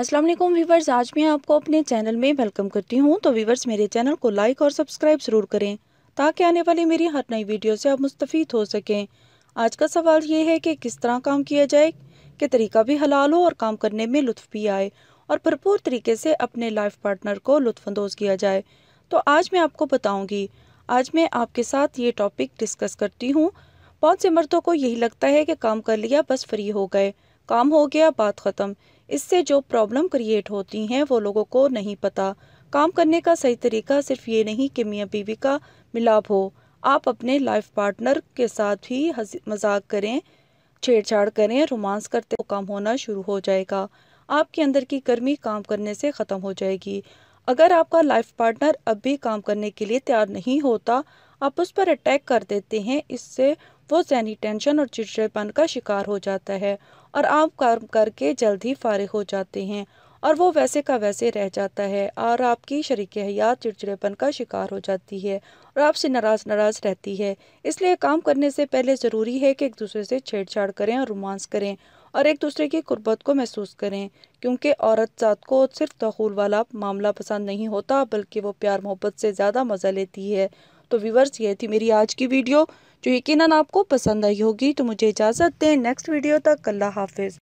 अस्सलाम वालेकुम व्यूवर्स आज मैं आपको अपने चैनल में वेलकम करती हूँ तो व्यूवर्स मेरे चैनल को लाइक और सब्सक्राइब ज़रूर करें ताकि आने वाली मेरी हर नई वीडियो से आप मुस्तफ़ हो सकें आज का सवाल ये है कि किस तरह काम किया जाए कि तरीका भी हलाल हो और काम करने में लुत्फ भी आए और भरपूर तरीके से अपने लाइफ पार्टनर को लुफानंदोज़ किया जाए तो आज मैं आपको बताऊँगी आज मैं आपके साथ ये टॉपिक डिस्कस करती हूँ बहुत से मर्दों को यही लगता है कि काम कर लिया बस फ्री हो गए काम हो गया बात ख़त्म इससे जो प्रॉब्लम क्रिएट होती हैं वो लोगों को नहीं पता काम करने का सही तरीका सिर्फ ये नहीं कि मियाँ बीवी का मिलाप हो आप अपने लाइफ पार्टनर के साथ भी मजाक करें छेड़छाड़ करें रोमांस करते तो काम होना शुरू हो जाएगा आपके अंदर की गर्मी काम करने से ख़त्म हो जाएगी अगर आपका लाइफ पार्टनर अब भी काम करने के लिए तैयार नहीं होता आप उस पर अटैक कर देते हैं इससे वो जहनी टेंशन और चिड़चिड़पन का शिकार हो जाता है और आप काम करके जल्द ही फारिग हो जाते हैं और वो वैसे का वैसे रह जाता है और आपकी शरीक हयात चिड़चिड़ेपन का शिकार हो जाती है और आपसे नाराज़ नाराज़ रहती है इसलिए काम करने से पहले ज़रूरी है कि एक दूसरे से छेड़छाड़ करें और रोमांस करें और एक दूसरे की कुर्बत को महसूस करें क्योंकि औरत जात को सिर्फ तहूल वाला मामला पसंद नहीं होता बल्कि वो प्यार मोहब्बत से ज़्यादा मज़ा लेती है तो व्यूवर्स ये थी मेरी आज की वीडियो जो यकीनन आपको पसंद आई होगी तो मुझे इजाज़त दें नेक्स्ट वीडियो तक अल्लाह हाफिज़